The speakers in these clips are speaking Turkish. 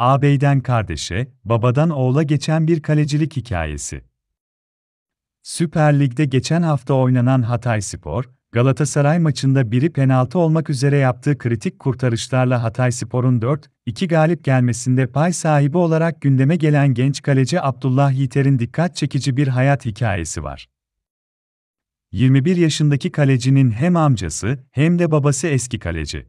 ağabeyden kardeşe, babadan oğula geçen bir kalecilik hikayesi. Süper Lig'de geçen hafta oynanan Hatay Spor, Galatasaray maçında biri penaltı olmak üzere yaptığı kritik kurtarışlarla Hatay Spor'un 4-2 galip gelmesinde pay sahibi olarak gündeme gelen genç kaleci Abdullah Yiğiter'in dikkat çekici bir hayat hikayesi var. 21 yaşındaki kalecinin hem amcası hem de babası eski kaleci.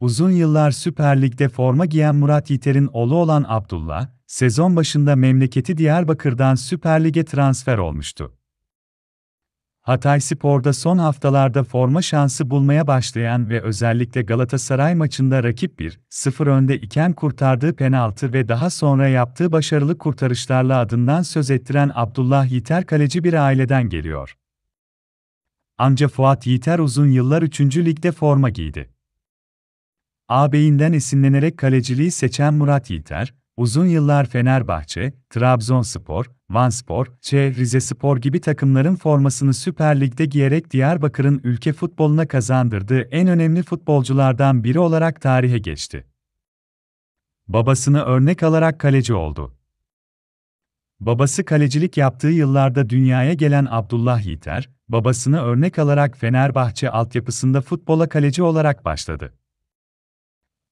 Uzun yıllar Süper Lig'de forma giyen Murat Yeter'in oğlu olan Abdullah, sezon başında memleketi Diyarbakır'dan Süper Lig'e transfer olmuştu. Hatay Spor'da son haftalarda forma şansı bulmaya başlayan ve özellikle Galatasaray maçında rakip 1-0 önde iken kurtardığı penaltı ve daha sonra yaptığı başarılı kurtarışlarla adından söz ettiren Abdullah Yeter, kaleci bir aileden geliyor. Anca Fuat Yeter uzun yıllar 3. ligde forma giydi. Ağabeyinden esinlenerek kaleciliği seçen Murat Yiğiter, uzun yıllar Fenerbahçe, Trabzonspor, Vanspor, Ç, Spor gibi takımların formasını Süper Lig'de giyerek Diyarbakır'ın ülke futboluna kazandırdığı en önemli futbolculardan biri olarak tarihe geçti. Babasını örnek alarak kaleci oldu. Babası kalecilik yaptığı yıllarda dünyaya gelen Abdullah Yiğiter, babasını örnek alarak Fenerbahçe altyapısında futbola kaleci olarak başladı.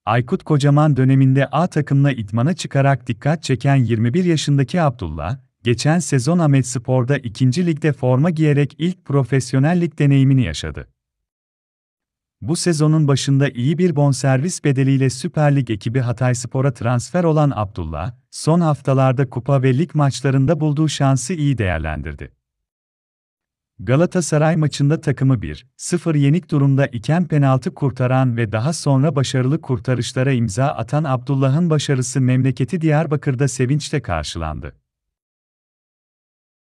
Aykut Kocaman döneminde A takımla idmana çıkarak dikkat çeken 21 yaşındaki Abdullah, geçen sezon Ahmet Spor'da 2. Lig'de forma giyerek ilk profesyonellik deneyimini yaşadı. Bu sezonun başında iyi bir bonservis bedeliyle Süper Lig ekibi Hatay Spor'a transfer olan Abdullah, son haftalarda kupa ve lig maçlarında bulduğu şansı iyi değerlendirdi. Galatasaray maçında takımı 1-0 yenik durumda iken penaltı kurtaran ve daha sonra başarılı kurtarışlara imza atan Abdullah'ın başarısı memleketi Diyarbakır'da sevinçle karşılandı.